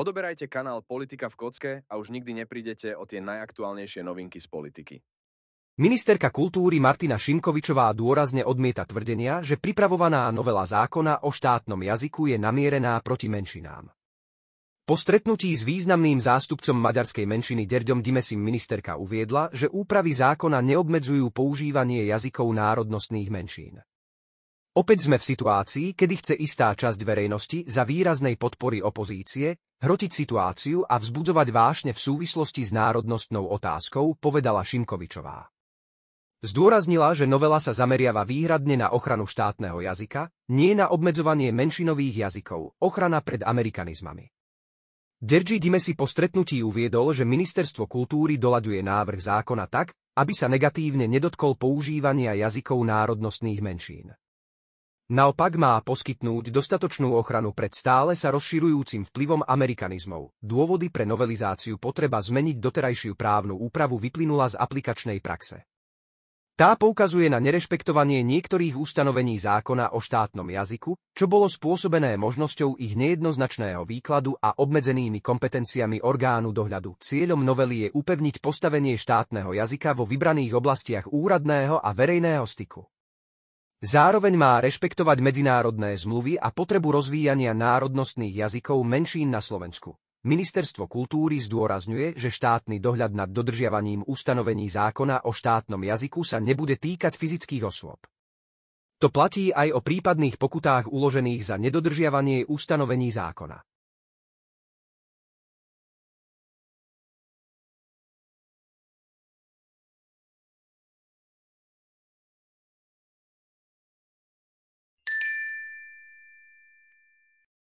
Odoberajte kanál Politika v kocke a už nikdy neprídete o tie najaktuálnejšie novinky z politiky. Ministerka kultúry Martina Šimkovičová dôrazne odmieta tvrdenia, že pripravovaná novela zákona o štátnom jazyku je namierená proti menšinám. Po stretnutí s významným zástupcom maďarskej menšiny Derďom Dimesim ministerka uviedla, že úpravy zákona neobmedzujú používanie jazykov národnostných menšín. Opäť sme v situácii, kedy chce istá časť verejnosti za výraznej podpory opozície hrotiť situáciu a vzbudzovať vášne v súvislosti s národnostnou otázkou, povedala Šimkovičová. Zdôraznila, že novela sa zameriava výhradne na ochranu štátneho jazyka, nie na obmedzovanie menšinových jazykov, ochrana pred amerikanizmami. Derji Dime si po stretnutí uviedol, že ministerstvo kultúry doľaďuje návrh zákona tak, aby sa negatívne nedotkol používania jazykov národnostných menšín. Naopak má poskytnúť dostatočnú ochranu pred stále sa rozširujúcim vplyvom amerikanizmov. Dôvody pre novelizáciu potreba zmeniť doterajšiu právnu úpravu vyplynula z aplikačnej praxe. Tá poukazuje na nerešpektovanie niektorých ustanovení zákona o štátnom jazyku, čo bolo spôsobené možnosťou ich nejednoznačného výkladu a obmedzenými kompetenciami orgánu dohľadu. Cieľom novely je upevniť postavenie štátneho jazyka vo vybraných oblastiach úradného a verejného styku. Zároveň má rešpektovať medzinárodné zmluvy a potrebu rozvíjania národnostných jazykov menšín na Slovensku. Ministerstvo kultúry zdôrazňuje, že štátny dohľad nad dodržiavaním ustanovení zákona o štátnom jazyku sa nebude týkať fyzických osôb. To platí aj o prípadných pokutách uložených za nedodržiavanie ustanovení zákona.